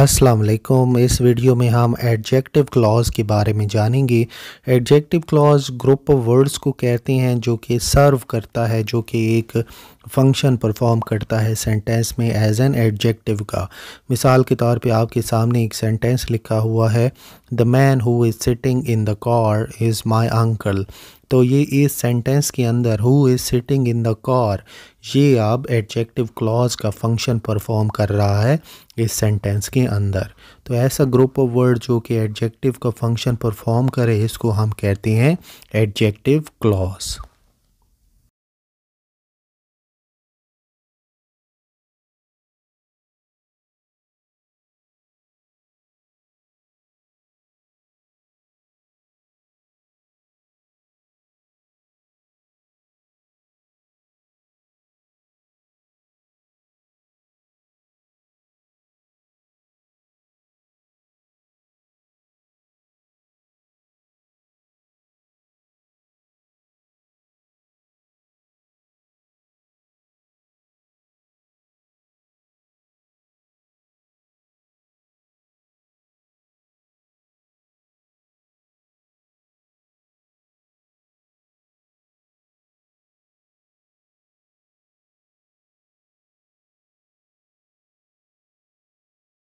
अस्सलाम वालेकुम इस वीडियो में हम एडजेक्टिव क्लॉज के बारे में जानेंगे adjective clause group of words को कहते हैं जो कि सर्व करता है जो कि एक फंक्शन परफॉर्म करता है सेंटेंस में एज एन एडजेक्टिव का मिसाल के तौर पे आपके सामने एक सेंटेंस लिखा हुआ है the man who is sitting in the car is my uncle तो ये इस सेंटेंस के अंदर who is sitting in the car ये आप एडजेक्टिव क्लॉज का फंक्शन परफॉर्म कर रहा है इस सेंटेंस के अंदर तो ऐसा ग्रुप ऑफ वर्ड जो कि एडजेक्टिव का फंक्शन परफॉर्म करे इसको हम कहते हैं एडजेक्टिव क्लॉज